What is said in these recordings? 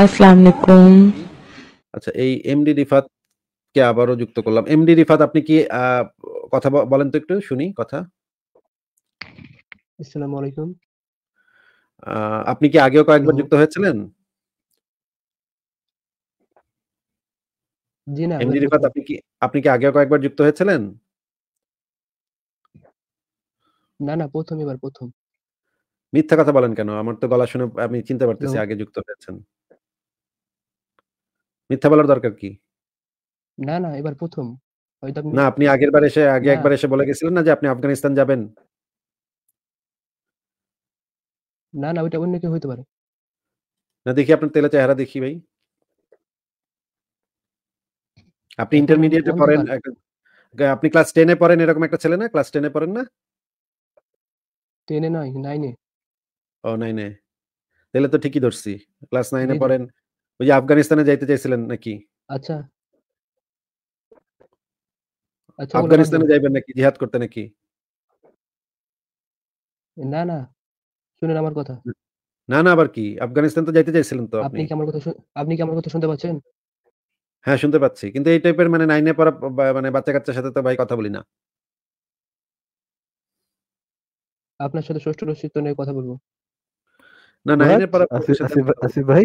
আসসালামু আচ্ছা এই এমডি রিফাত কে আবারও যুক্ত করলাম এমডি রিফাত আপনি কি কথা বলেন তো একটু শুনি কথা আসসালামু আলাইকুম আপনি কি আগেও কয়েকবার যুক্ত হয়েছিলেন এমডি রিফাত আপনি কি আপনি কি আগেও কয়েকবার যুক্ত হয়েছিলেন না না প্রথম এবার প্রথম মিথ্যা কথা বলেন কেন আমার তো গলা শুনে আমি চিনতে পারতেছি আগে যুক্ত হয়েছেন মিথ্যা বলার দরকার কি না না এবার প্রথম না আপনি আগের বার এসে আগে একবার এসে বলে গেছিলেন না যে আপনি আফগানিস্তান যাবেন না না ওইটা অন্য কেউ হইতে পারে না দেখি আপনার তেলা চেহারা দেখি ভাই আপনি এখন ইন্টারমিডিয়েটে পড়েন আপনি ক্লাস টেনে পড়েন এরকম একটা ছেলে না ক্লাস টেনে পড়েন না টেনে নয় নাইনে ও নাইনে তাহলে তো ঠিকই ধরছি ক্লাস নাইনে জি, পড়েন ওই যে আফগানিস্তানে যাইতে চাইছিলেন নাকি আচ্ছা আচ্ছা আফগানিস্তানে যাইবেন নাকি জিহাদ করতে নাকি না না শুনুন আমার কথা না না আবার কি আফগানিস্তান তো যাইতে চাইছিলেন তো আপনি কি আমার কথা আপনি কি আমার কথা শুনতে পাচ্ছেন হ্যাঁ শুনতে পাচ্ছি কিন্তু এই টাইপের মানে নাইনে পড়া মানে বাচ্চা কাচ্চার সাথে তো ভাই কথা বলি না আপনার সাথে ষষ্ঠ তো নিয়ে কথা বলবো না না আসিফ ভাই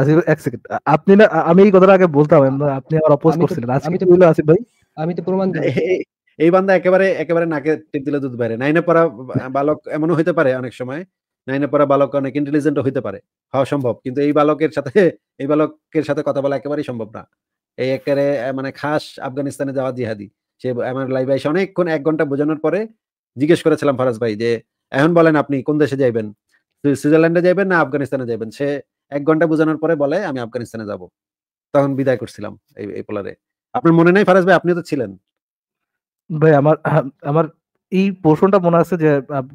আসিফ এক সেকেন্ড আপনি না আমি এই কথাটা আগে বলতাম আপনি আবার অপোজ করছিলেন আজকে তো বললো আসিফ ভাই আমি তো প্রমাণ এই বান্দা একেবারে একেবারে নাকে টিপ দিলে দুধ বাইরে নাইনে পড়া বালক হইতে পারে অনেক সময় নাইনে পড়া বালক অনেক ইন্টেলিজেন্ট হইতে পারে হওয়া সম্ভব কিন্তু এই বালকের সাথে এই বালকের সাথে কথা বলা একেবারেই সম্ভব না এই একেবারে মানে খাস আফগানিস্তানে যাওয়া জিহাদি সে আমার লাইভ এসে অনেকক্ষণ এক ঘন্টা বোঝানোর পরে জিজ্ঞেস করেছিলাম ফারাজ ভাই যে এখন বলেন আপনি কোন দেশে যাইবেন সুইজারল্যান্ডে যাবেন না আফগানিস্তানে যাবেন সে এক ঘন্টা বোঝানোর পরে বলে আমি আফগানিস্তানে যাব তখন বিদায় করছিলাম এই এই পোলারে আপনার মনে নেই ফারাজ ভাই আপনি তো ছিলেন ভাই আমার আমার এই পোর্শনটা মনে আছে যে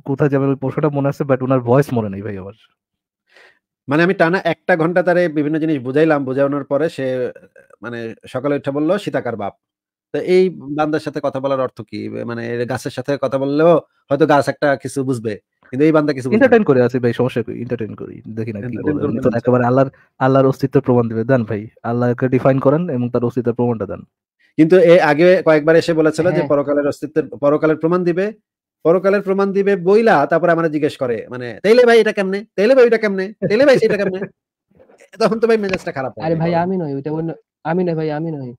কোথায় যাবেন ওই পোর্শনটা মনে আছে বাট ওনার ভয়েস মনে নেই ভাই আমার মানে আমি টানা একটা ঘন্টা তারে বিভিন্ন জিনিস বুঝাইলাম বুঝানোর পরে সে মানে সকালে উঠে বললো সীতাকার বাপ তো এই বান্দার সাথে কথা বলার অর্থ কি মানে গাছের সাথে কথা বললেও হয়তো গাছ একটা কিছু বুঝবে কিন্তু এই বান্দা কিছু এন্টারটেইন করে ভাই সমস্যা এন্টারটেইন করি দেখি না কি তো একেবারে আল্লাহর আল্লাহর অস্তিত্ব প্রমাণ দিবে দেন ভাই আল্লাহকে ডিফাইন করেন এবং তার অস্তিত্বের প্রমাণটা দেন কিন্তু এ আগে কয়েকবার এসে বলেছিল যে হ্যাঁ। পরকালের অস্তিত্বের পরকালের প্রমাণ দিবে পরকালের প্রমাণ দিবে বইলা তারপরে আমরা জিজ্ঞেস করে মানে তেলে ভাই এটা কেমনে তেলে ভাই এটা কেমনে তেলে ভাই সেটা কেমনে তখন তো ভাই মেজাজটা খারাপ আরে ভাই আমি নই আমি নই ভাই আমি নই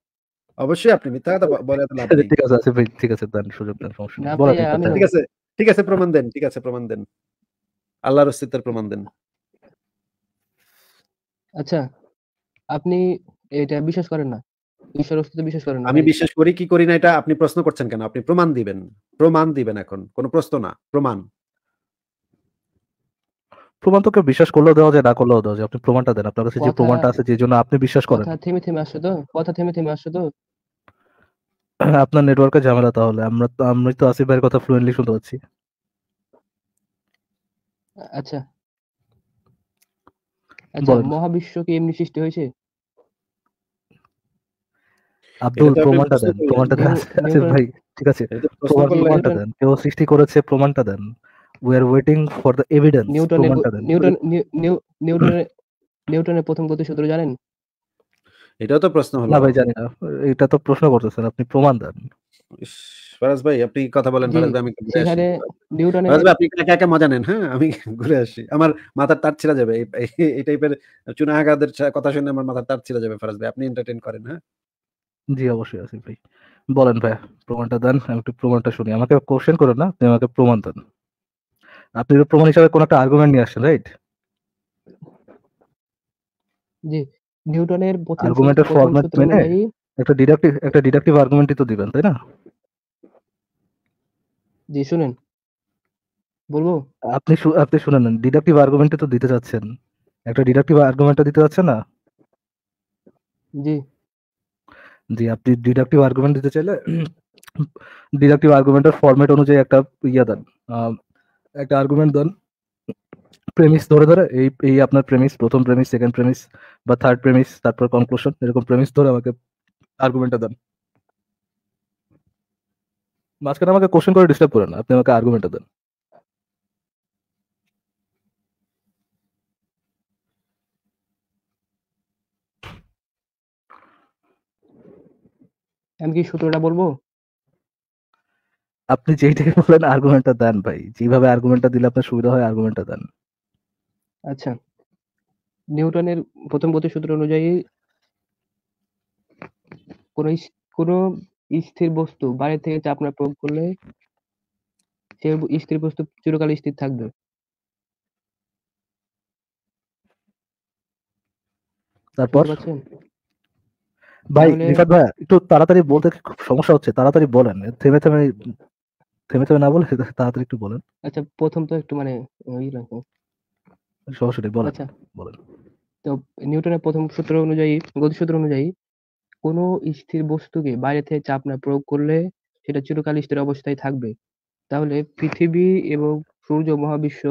অবশ্যই আপনি মিথ্যা কথা বলে ঠিক আছে ঠিক আছে দেন সুযোগ দেন সমস্যা ঠিক আছে ঠিক আছে প্রমাণ দেন ঠিক আছে প্রমাণ দেন আল্লাহর অস্তিত্বের প্রমাণ দেন আচ্ছা আপনি এটা বিশ্বাস করেন না ঈশ্বর অস্তিত্ব বিশ্বাস করেন আমি বিশ্বাস করি কি করি না এটা আপনি প্রশ্ন করছেন কেন আপনি প্রমাণ দিবেন প্রমাণ দিবেন এখন কোনো প্রশ্ন না প্রমাণ প্রমাণ তো তোকে বিশ্বাস করলেও দেওয়া যায় না করলেও দেওয়া যায় আপনি প্রমাণটা দেন আপনার কাছে যে প্রমাণটা আছে যে জন্য আপনি বিশ্বাস করেন কথা থেমে থেমে আসছে তো কথা থেমে থেমে আসছে তো হ্যাঁ, আপনার নেটওয়ার্কে ঝামেলা তাহলে আমরা তো আমি তো আসিফ ভাইয়ের কথা ফ্লুয়েন্টলি শুনতে পাচ্ছি আচ্ছা আচ্ছা মহাবিশ্ব কি এমনি সৃষ্টি হয়েছে আব্দুল প্রমাণটা দেন প্রমাণটা দেন আসিফ ভাই ঠিক আছে প্রমাণটা দেন কেউ সৃষ্টি করেছে প্রমাণটা দেন we are waiting for the evidence Newton Newton নিউটনের প্রথম গতি সূত্র জানেন এটা তো প্রশ্ন হলো না ভাই জানি না এটা তো প্রশ্ন করতেছেন আপনি প্রমাণ দেন ফারাজ ভাই আপনি কথা বলেন ফারাজ ভাই আমি এখানে নিউটনের ফারাজ ভাই আপনি একা একা মজা নেন হ্যাঁ আমি ঘুরে আসি আমার মাথার তার ছিঁড়া যাবে এই টাইপের চুনাগাদের কথা শুনে আমার মাথার তার ছিঁড়া যাবে ফারাজ ভাই আপনি এন্টারটেইন করেন হ্যাঁ জি অবশ্যই আছি ভাই বলেন ভাই প্রমাণটা দেন আমি একটু প্রমাণটা শুনি আমাকে কোশ্চেন করেন না আপনি আমাকে প্রমাণ দেন আপনি প্রমাণ হিসাবে কোন একটা আর্গুমেন্ট নিয়ে আসেন রাইট জি নিউটনের আর্গুমেন্টের ফরম্যাট মেনে একটা ডিডাকটিভ একটা ডিডাকটিভ আর্গুমেন্টই তো দিবেন তাই না জি শুনেন বলবো আপনি আপনি শুনেন ডিডাকটিভ আর্গুমেন্টে তো দিতে চাচ্ছেন একটা ডিডাকটিভ আর্গুমেন্টটা দিতে চাচ্ছেন না জি জি আপনি ডিডাকটিভ আর্গুমেন্ট দিতে চাইলে ডিডাকটিভ আর্গুমেন্টের ফরম্যাট অনুযায়ী একটা ইয়া দেন একটা আর্গুমেন্ট দেন প্রেমিস ধরে ধরে এই এই আপনার প্রেমিস প্রথম প্রেমিস সেকেন্ড প্রেমিস বা থার্ড প্রেমিস তারপর কনক্লুশন এরকম প্রেমিস ধরে আমাকে আর্গুমেন্টটা দেন মাঝখানে আমাকে কোশ্চেন করে ডিস্টার্ব করেন আপনি আমাকে আর্গুমেন্টটা দেন আমি কি সূত্রটা বলবো আপনি যেইটাকে বলেন আর্গুমেন্টটা দেন ভাই যেভাবে আর্গুমেন্টটা দিলে আপনার সুবিধা হয় আর্গুমেন্টটা দেন আচ্ছা নিউটনের প্রথম গতির সূত্র অনুযায়ী কোন কোন স্থির বস্তু বাইরে থেকে চাপ না প্রয়োগ করলে সে স্থির বস্তু চিরকাল স্থির থাকবে তারপর ভাই নিকাত ভাই একটু তাড়াতাড়ি বলতে খুব সমস্যা হচ্ছে তাড়াতাড়ি বলেন থেমে থেমে থেমে থেমে না বলে তাড়াতাড়ি একটু বলেন আচ্ছা প্রথম তো একটু মানে সরাসরি বলেন আচ্ছা বলেন তো নিউটনের প্রথম সূত্র অনুযায়ী সূত্র অনুযায়ী কোন স্থির বস্তুকে বাইরে থেকে চাপ না প্রয়োগ করলে সেটা চিরকাল স্থির অবস্থায় থাকবে তাহলে পৃথিবী এবং সূর্য মহাবিশ্ব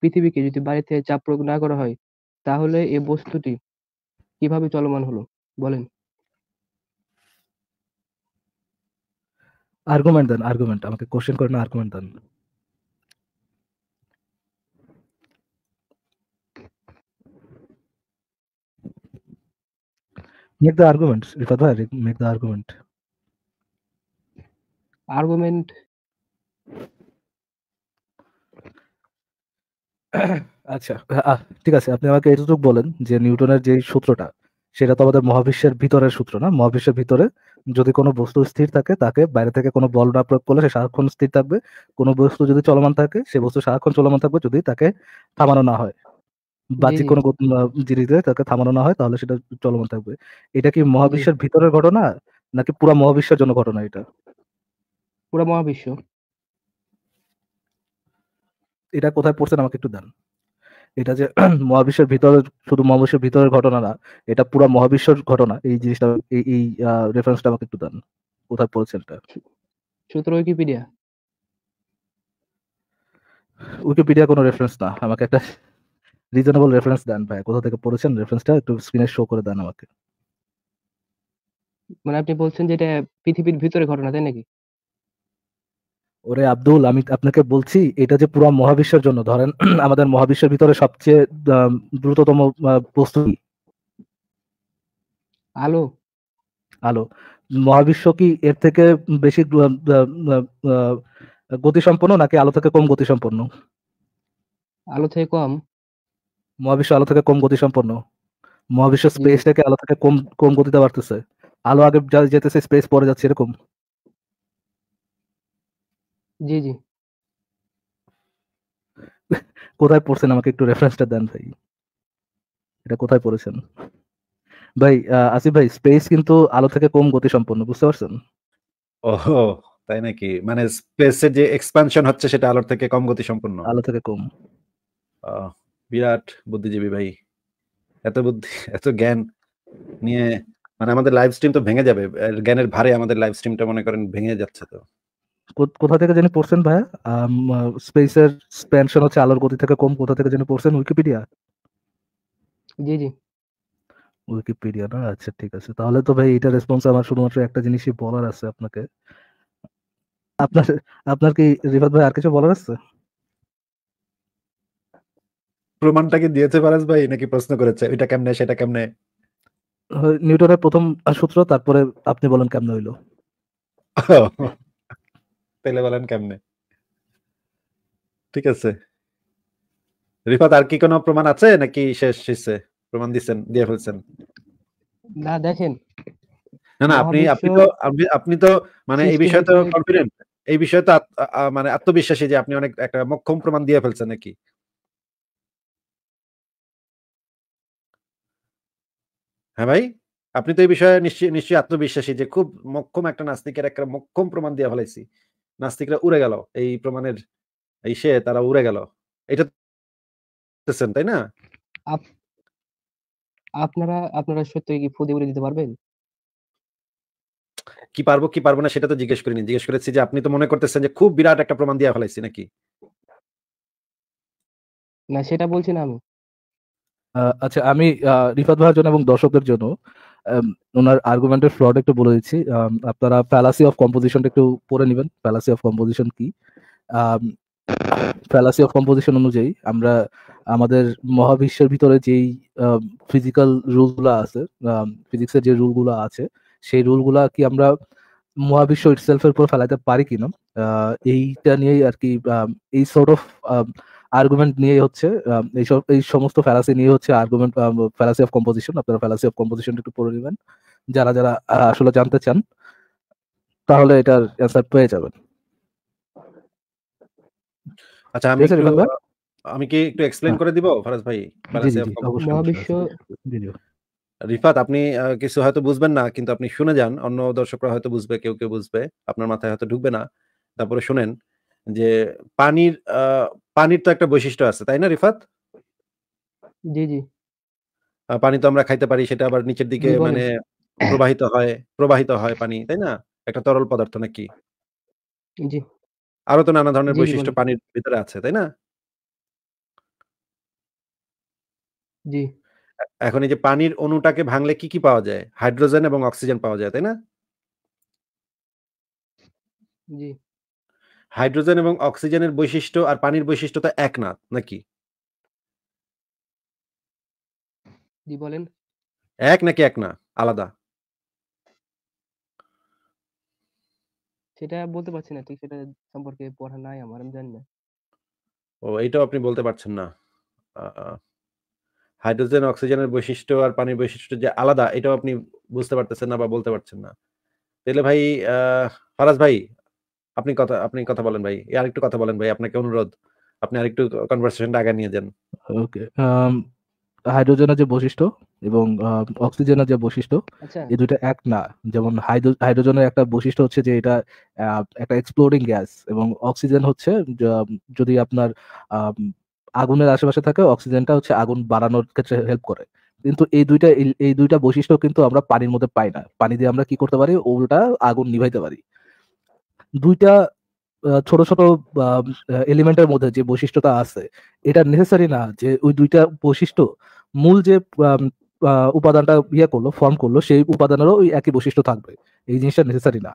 পৃথিবীকে যদি বাইরে থেকে চাপ প্রয়োগ না করা হয় তাহলে এই বস্তুটি কিভাবে চলমান হলো বলেন আর্গুমেন্ট দেন আর্গুমেন্ট আমাকে কোশ্চেন করেন আর্গুমেন্ট দেন Make the argument, Rifat make the argument. Argument. আচ্ছা ঠিক আছে আপনি আমাকে এতটুকু বলেন যে নিউটনের যে সূত্রটা সেটা তো আমাদের মহাবিশ্বের ভিতরের সূত্র না মহাবিশ্বের ভিতরে যদি কোনো বস্তু স্থির থাকে তাকে বাইরে থেকে কোনো বল না প্রয়োগ করলে সে সারাক্ষণ স্থির থাকবে কোনো বস্তু যদি চলমান থাকে সে বস্তু সারাক্ষণ চলমান থাকবে যদি তাকে থামানো না হয় বাহ্যিক কোনো জিনিস তাকে থামানো না হয় তাহলে সেটা চলমান থাকবে এটা কি মহাবিশ্বের ভিতরের ঘটনা নাকি পুরো মহাবিশ্বের জন্য ঘটনা এটা পুরো মহাবিশ্ব এটা কোথায় পড়ছেন আমাকে একটু দেন এটা যে মহাবিশ্বের ভিতরে শুধু মহাবিশ্বের ভিতরের ঘটনা না এটা পুরো মহাবিশ্বের ঘটনা এই জিনিসটা এই এই রেফারেন্সটা আমাকে একটু দেন কোথায় পড়ছেন এটা সূত্র উইকিপিডিয়া উইকিপিডিয়া কোনো রেফারেন্স না আমাকে একটা রিজনেবল রেফারেন্স দেন ভাই কোথা থেকে পড়েছেন রেফারেন্সটা একটু স্ক্রিনে শো করে দেন আমাকে মানে আপনি বলছেন যে এটা পৃথিবীর ভিতরে ঘটনা তাই নাকি ওরে আব্দুল আমি আপনাকে বলছি এটা যে পুরো মহাবিশ্বের জন্য ধরেন আমাদের মহাবিশ্বের ভিতরে সবচেয়ে দ্রুততম বস্তু আলো আলো মহাবিশ্ব কি এর থেকে বেশি গতিসম্পন্ন নাকি আলো থেকে কম গতিসম্পন্ন আলো থেকে কম মহাবিশ্ব আলো থেকে কম গতি সম্পন্ন মহাবিশ্ব স্পেসটাকে আলো থেকে কম কম গতিতে বাড়তেছে আলো আগে যেতেছে স্পেস পরে যাচ্ছে এরকম জি জি কোথায় পড়ছেন আমাকে একটু রেফারেন্সটা দেন ভাই এটা কোথায় পড়েছেন ভাই আসি ভাই স্পেস কিন্তু আলো থেকে কম গতি সম্পন্ন বুঝতে পারছেন ওহ তাই নাকি মানে স্পেসের যে এক্সপ্যানশন হচ্ছে সেটা আলোর থেকে কম গতি সম্পন্ন আলো থেকে কম বিরাট বুদ্ধিজীবী ভাই এত বুদ্ধি এত জ্ঞান নিয়ে মানে আমাদের লাইভ স্ট্রিম তো ভেঙে যাবে জ্ঞানের ভারে আমাদের লাইভ স্ট্রিমটা মনে করেন ভেঙে যাচ্ছে তো কোথা থেকে জেনে পড়ছেন ভাইয়া স্পেসের স্প্যানশন হচ্ছে আলোর গতি থেকে কম কোথা থেকে জেনে পড়ছেন উইকিপিডিয়া জি জি উইকিপিডিয়া না আচ্ছা ঠিক আছে তাহলে তো ভাই এটা রেসপন্স আমার শুধুমাত্র একটা জিনিসই বলার আছে আপনাকে আপনার আপনার কি রিফাত ভাই আর কিছু বলার আছে প্রমাণটা কি দিয়েছে ফারাজ ভাই নাকি প্রশ্ন করেছে এটা কেমনে সেটা কেমনে নিউটনের প্রথম সূত্র তারপরে আপনি বলেন কেমনে হইল তাহলে বলেন কেমনে ঠিক আছে রিফাত আর কি কোনো প্রমাণ আছে নাকি শেষ হয়েছে প্রমাণ দিছেন দিয়ে ফেলছেন না দেখেন না না আপনি আপনি তো আপনি তো মানে এই বিষয়ে তো কনফিডেন্ট এই বিষয়ে তো মানে আত্মবিশ্বাসী যে আপনি অনেক একটা মক্ষম প্রমাণ দিয়ে ফেলছেন নাকি হ্যাঁ ভাই আপনি তো এই বিষয়ে নিশ্চয়ই নিশ্চয়ই আত্মবিশ্বাসী যে খুব মক্ষম একটা নাস্তিকের একটা মক্ষম প্রমাণ দিয়ে ফেলাইছি নাস্তিকরা উড়ে গেল এই প্রমাণের এই সে তারা উড়ে গেল এটা তাই না আপনারা আপনারা সত্যি কি ফুদে উড়ে দিতে পারবেন কি পারবো কি পারবো না সেটা তো জিজ্ঞেস করিনি জিজ্ঞেস করেছি যে আপনি তো মনে করতেছেন যে খুব বিরাট একটা প্রমাণ দিয়ে ফেলাইছি নাকি না সেটা বলছি না আমি আচ্ছা আমি রিফাত ভাইয়ের জন্য এবং দর্শকদের জন্য ওনার আর্গুমেন্টের ফ্লড একটু বলে দিচ্ছি আপনারা ফ্যালাসি অফ কম্পোজিশনটা একটু পড়ে নেবেন ফ্যালাসি অফ কম্পোজিশন কি ফ্যালাসি অফ কম্পোজিশন অনুযায়ী আমরা আমাদের মহাবিশ্বের ভিতরে যেই ফিজিক্যাল রুলগুলো আছে ফিজিক্সের যে রুলগুলো আছে সেই রুলগুলো কি আমরা মহাবিশ্ব ইটসেলফের উপর ফেলাতে পারি কিনা এইটা নিয়েই আর কি এই সর্ট অফ আর্গুমেন্ট নিয়ে হচ্ছে এইসব এই সমস্ত ফ্যালাসি নিয়ে হচ্ছে আর্গুমেন্ট ফ্যালাসি অফ কম্পোজিশন আপনারা ফ্যালাসি অফ কম্পোজিশন একটু পড়ে নেবেন যারা যারা আসলে জানতে চান তাহলে এটার অ্যান্সার পেয়ে যাবেন আচ্ছা আমি আমি কি একটু এক্সপ্লেইন হ্যাঁ। করে দিব ফারাজ ভাই মহাবিশ্ব রিফাত আপনি কিছু হয়তো বুঝবেন না কিন্তু আপনি শুনে যান অন্য দর্শকরা হয়তো বুঝবে কেউ কেউ বুঝবে আপনার মাথায় হয়তো ঢুকবে না তারপরে শুনেন যে পানির পানির তো একটা বৈশিষ্ট্য আছে তাই না রিফাত জি জি পানি তো আমরা খাইতে পারি সেটা আবার নিচের দিকে মানে প্রবাহিত হয় প্রবাহিত হয় পানি তাই না একটা তরল পদার্থ নাকি জি আরো তো নানা ধরনের বৈশিষ্ট্য পানির ভিতরে আছে তাই না জি এখন এই যে পানির অণুটাকে ভাঙলে কি কি পাওয়া যায় হাইড্রোজেন এবং অক্সিজেন পাওয়া যায় তাই না জি হাইড্রোজেন এবং অক্সিজেনের বৈশিষ্ট্য আর পানির তো এক না নাকি জি বলেন এক নাকি এক না আলাদা সেটা বলতে পারছি না ঠিক সেটা সম্পর্কে পড়া নাই আমার আমি জানি না ও এটাও আপনি বলতে পারছেন না হাইড্রোজেন অক্সিজেনের বৈশিষ্ট্য আর পানির বৈশিষ্ট্য যে আলাদা এটাও আপনি বুঝতে পারতেছেন না বা বলতে পারছেন না তাহলে ভাই ফারাজ ভাই আপনি কথা আপনি কথা বলেন ভাই আরেকটু কথা বলেন ভাই আপনাকে অনুরোধ আপনি আরেকটু কনভারসেশনটা আগে নিয়ে যান ওকে হাইড্রোজেনের যে বৈশিষ্ট্য এবং অক্সিজেনের যে বৈশিষ্ট্য আচ্ছা। এই দুটো এক না যেমন হাইড্রোজেনের একটা বৈশিষ্ট্য হচ্ছে যে এটা একটা এক্সপ্লোরিং গ্যাস এবং অক্সিজেন হচ্ছে যদি আপনার আগুনের আশেপাশে থাকে অক্সিজেনটা হচ্ছে আগুন বাড়ানোর ক্ষেত্রে হেল্প করে কিন্তু এই দুইটা এই দুইটা বৈশিষ্ট্য কিন্তু আমরা পানির মধ্যে পাই না পানি দিয়ে আমরা কি করতে পারি ওটা আগুন নিভাইতে পারি দুইটা ছোট ছোট এলিমেন্টের মধ্যে যে বৈশিষ্ট্যটা আছে এটা নেসেসারি না যে ওই দুইটা বৈশিষ্ট্য মূল যে উপাদানটা ইয়ে করলো ফর্ম করলো সেই উপাদানেরও ওই একই বৈশিষ্ট্য থাকবে এই জিনিসটা নেসেসারি না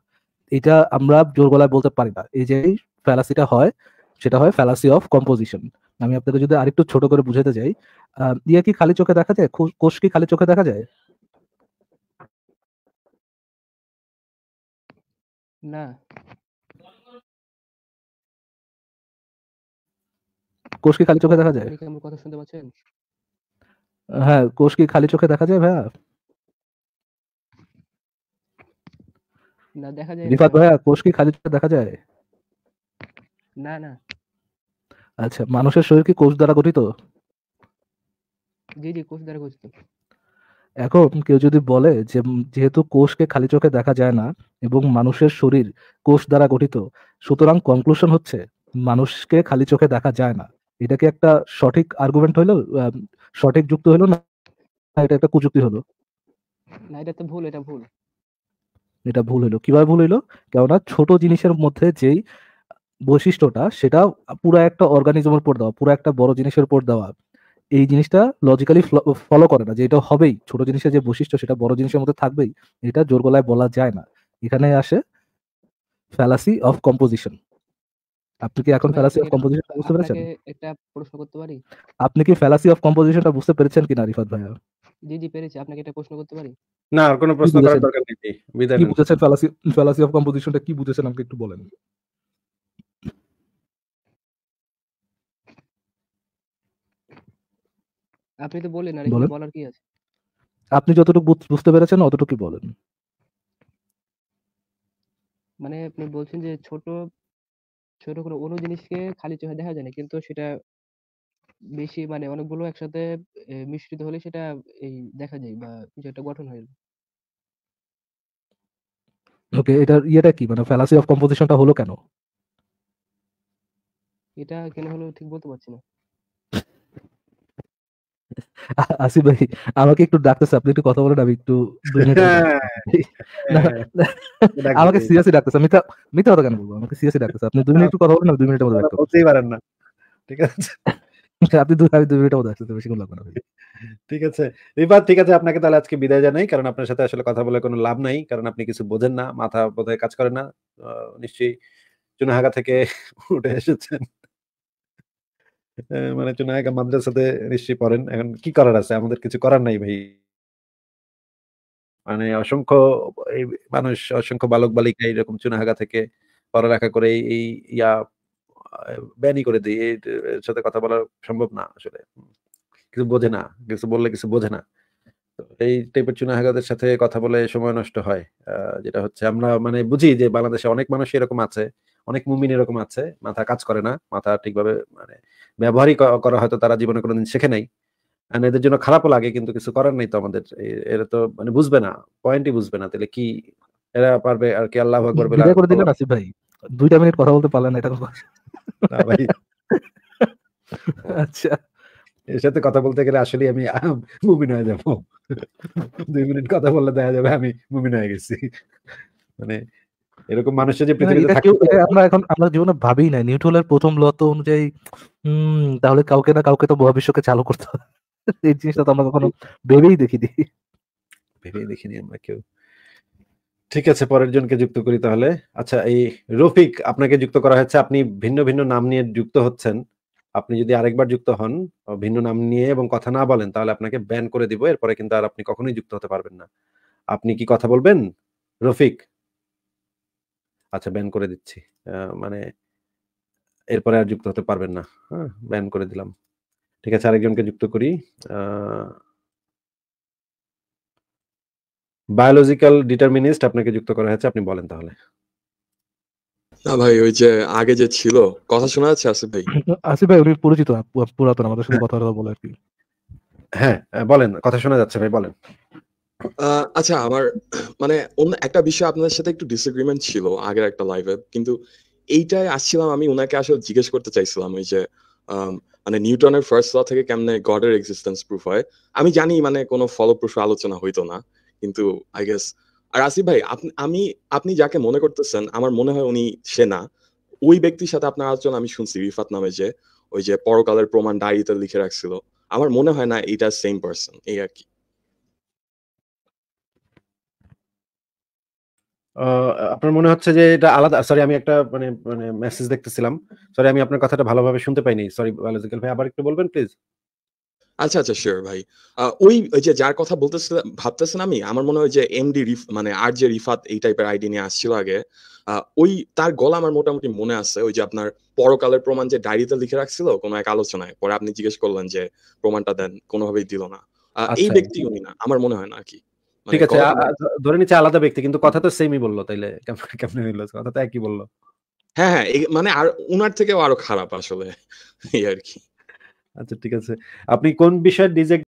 এটা আমরা জোর গলায় বলতে পারি না এই যে ফ্যালাসিটা হয় সেটা হয় ফ্যালাসি অফ কম্পোজিশন আমি আপনাকে যদি আরেকটু ছোট করে বুঝাতে যাই ইয়ে কি খালি চোখে দেখা যায় কোষ কি খালি চোখে দেখা যায় না কোষ কি খালি চোখে দেখা যায় আমার কথা শুনতে পাচ্ছেন হ্যাঁ কোষ কি খালি চোখে দেখা যায় ভাইয়া না দেখা যায় রিফাত ভাইয়া কোষ কি খালি চোখে দেখা যায় না না আচ্ছা মানুষের শরীর কি কোষ দ্বারা গঠিত জি জি কোষ দ্বারা গঠিত এখন কেউ যদি বলে যে যেহেতু কোষকে খালি চোখে দেখা যায় না এবং মানুষের শরীর কোষ দ্বারা গঠিত সুতরাং কনক্লুশন হচ্ছে মানুষকে খালি চোখে দেখা যায় না এটা কি একটা সঠিক আর্গুমেন্ট হলো সঠিক যুক্ত হলো না এটা একটা কুযুক্তি হলো না এটা তো ভুল এটা ভুল এটা ভুল হলো কিভাবে ভুল হলো কেননা ছোট জিনিসের মধ্যে যেই বৈশিষ্ট্যটা সেটা পুরো একটা অর্গানিজমের উপর দেওয়া পুরো একটা বড় জিনিসের উপর দেওয়া এই জিনিসটা লজিক্যালি ফলো করে না যে এটা হবেই ছোট জিনিসের যে বৈশিষ্ট্য সেটা বড় জিনিসের মধ্যে থাকবেই এটা জোর গলায় বলা যায় না এখানে আসে ফ্যালাসি অফ কম্পোজিশন আপনি কি এখন ফ্যালাসি অফ কম্পোজিশন বুঝতে পেরেছেন এটা প্রশ্ন করতে পারি আপনি কি ফ্যালাসি অফ কম্পোজিশনটা বুঝতে পেরেছেন কিনা রিফাত ভাইয়া জি জি পেরেছি আপনাকে এটা প্রশ্ন করতে পারি না আর কোনো প্রশ্ন করার দরকার নেই বিদায় কি বুঝেছেন ফ্যালাসি ফ্যালাসি অফ কম্পোজিশনটা কি বুঝেছেন আমাকে একটু বলেন আপনি তো বলেন আর কি বলার কি আছে আপনি যতটুকু বুঝতে পেরেছেন অতটুকুই বলেন মানে আপনি বলছেন যে ছোট ছোট কোনো অণু জিনিসকে খালি চোখে দেখা যায় না কিন্তু সেটা বেশি মানে অনেকগুলো একসাথে এ, মিশ্রিত হলে সেটা এই দেখা যায় বা কিছু একটা গঠন হয় ওকে এটার ইয়েটা কি মানে ফ্যালাসি অফ কম্পোজিশনটা হলো কেন এটা কেন হলো ঠিক বলতে পারছি না আসিফ ভাই আমাকে একটু ডাকতেছে আপনি একটু কথা বলেন আমি একটু হ্যাঁ। হ্যাঁ। আমাকে সিরিয়াসলি মিথ্যা কথা কেন বলবো আমাকে সিরিয়াসলি আপনি দুই মিনিট একটু কথা বলেন দুই মধ্যে পারেন না ঠিক আছে আপনি আমি মধ্যে বেশি না ঠিক আছে ঠিক আছে আপনাকে তাহলে আজকে বিদায় জানাই কারণ আপনার সাথে আসলে কথা বলে কোনো লাভ নাই কারণ আপনি কিছু বোঝেন না মাথা বোধহয় কাজ করে না নিশ্চয়ই চুনাহাগা থেকে উঠে এসেছেন মানে চুনায়গা মাদ্রাসাতে নিশ্চয়ই পড়েন এখন কি করার আছে আমাদের কিছু করার নাই ভাই মানে অসংখ্য এই মানুষ অসংখ্য বালক বালিকা এইরকম চুনাহাগা থেকে পড়ালেখা করে এই ইয়া ব্যানি করে দিই এর সাথে কথা বলা সম্ভব না আসলে কিছু বোঝে না কিছু বললে কিছু বোঝে না এই টাইপের চুনাহাগাদের সাথে কথা বলে সময় নষ্ট হয় যেটা হচ্ছে আমরা মানে বুঝি যে বাংলাদেশে অনেক মানুষ এরকম আছে অনেক মুমিন এরকম আছে মাথা কাজ করে না মাথা ঠিকভাবে মানে ব্যবহারই করা হয়তো তারা জীবনে কোনোদিন শেখে নাই এদের জন্য খারাপও লাগে কিন্তু কিছু করার নেই তো আমাদের এরা তো মানে বুঝবে না পয়েন্টই বুঝবে না তাহলে কি এরা পারবে আর কি আল্লাহ আকবার বলে করে দিলেন আসিফ ভাই দুইটা মিনিট কথা বলতে পারলেন এটা না ভাই আচ্ছা এর সাথে কথা বলতে গেলে আসলে আমি মুমিন হয়ে যাবো দুই মিনিট কথা বললে দেখা যাবে আমি মুমিন হয়ে গেছি মানে এরকম মানুষের যে পৃথিবীতে থাকে আমরা এখন আমরা জীবনে ভাবি না নিউটনের প্রথম ল তো অনুযায়ী হুম তাহলে কাউকে না কাউকে তো মহাবিশ্বকে চালু করতে হবে এই জিনিসটা তো আমরা কখনো ভেবেই দেখিনি ভেবেই দেখিনি আমরা কেউ ঠিক আছে পরের জনকে যুক্ত করি তাহলে আচ্ছা এই রফিক আপনাকে যুক্ত করা হয়েছে আপনি ভিন্ন ভিন্ন নাম নিয়ে যুক্ত হচ্ছেন আপনি যদি আরেকবার যুক্ত হন ভিন্ন নাম নিয়ে এবং কথা না বলেন তাহলে আপনাকে ব্যান করে দিব এরপরে কিন্তু আর আপনি কখনোই যুক্ত হতে পারবেন না আপনি কি কথা বলবেন রফিক আচ্ছা ব্যান করে দিচ্ছি মানে এরপরে আর যুক্ত হতে পারবেন না হ্যাঁ ব্যান করে দিলাম ঠিক আছে আরেকজনকে যুক্ত করি বায়োলজিক্যাল ডিটারমিনিস্ট আপনাকে যুক্ত করা হয়েছে আপনি বলেন তাহলে না ভাই ওই যে আগে যে ছিল কথা শোনা যাচ্ছে আসিফ ভাই আসিফ ভাই উনি পরিচিত পুরাতন আমাদের সাথে হ্যাঁ। কথা বলে আর কি হ্যাঁ বলেন কথা শোনা যাচ্ছে ভাই বলেন আচ্ছা আমার মানে অন্য একটা বিষয় আপনার সাথে একটু ডিসএগ্রিমেন্ট ছিল আগের একটা লাইভে কিন্তু এইটাই আসছিলাম আমি ওনাকে আসলে জিজ্ঞেস করতে চাইছিলাম ওই যে মানে নিউটনের ফার্স্ট ল থেকে কেমনে গডের এক্সিস্টেন্স প্রুফ হয় আমি জানি মানে কোনো ফলপ্রসূ আলোচনা হইতো না কিন্তু আই গেস আর আসিফ ভাই আপনি আমি আপনি যাকে মনে করতেছেন আমার মনে হয় উনি সে না ওই ব্যক্তির সাথে আপনার আলোচনা আমি শুনছি রিফাত নামে যে ওই যে পরকালের প্রমাণ ডায়েরিতে লিখে রাখছিল আমার মনে হয় না এটা সেম পার্সন এই আর কি আপনার মনে হচ্ছে যে এটা আলাদা সরি আমি একটা মানে মানে মেসেজ দেখতেছিলাম সরি আমি আপনার কথাটা ভালোভাবে শুনতে পাইনি সরি বায়োলজিক্যাল ভাই আবার একটু বলবেন প্লিজ আচ্ছা আচ্ছা শিওর ভাই ওই যে যার কথা বলতেছিলাম ভাবতেছেন আমি আমার মনে হয় যে এমডি রিফ মানে আর যে রিফাত এই টাইপের আইডি নিয়ে আসছিল আগে ওই তার গলা আমার মোটামুটি মনে আছে ওই যে আপনার পরকালের প্রমাণ যে ডায়েরিতে লিখে রাখছিল কোনো এক আলোচনায় পরে আপনি জিজ্ঞেস করলেন যে প্রমাণটা দেন কোনোভাবেই দিল না এই আচ্ছা। ব্যক্তি উনি না আমার মনে হয় না আর কি মানে ঠিক আছে ধরে নিচ্ছে আলাদা ব্যক্তি কিন্তু কথা তো সেমই বললো তাইলে কেমন হইলো কথা তো একই বললো হ্যাঁ হ্যাঁ মানে আর উনার থেকেও আরো খারাপ আসলে এই আর কি আচ্ছা ঠিক আছে আপনি কোন বিষয়ে ডিজেক্ট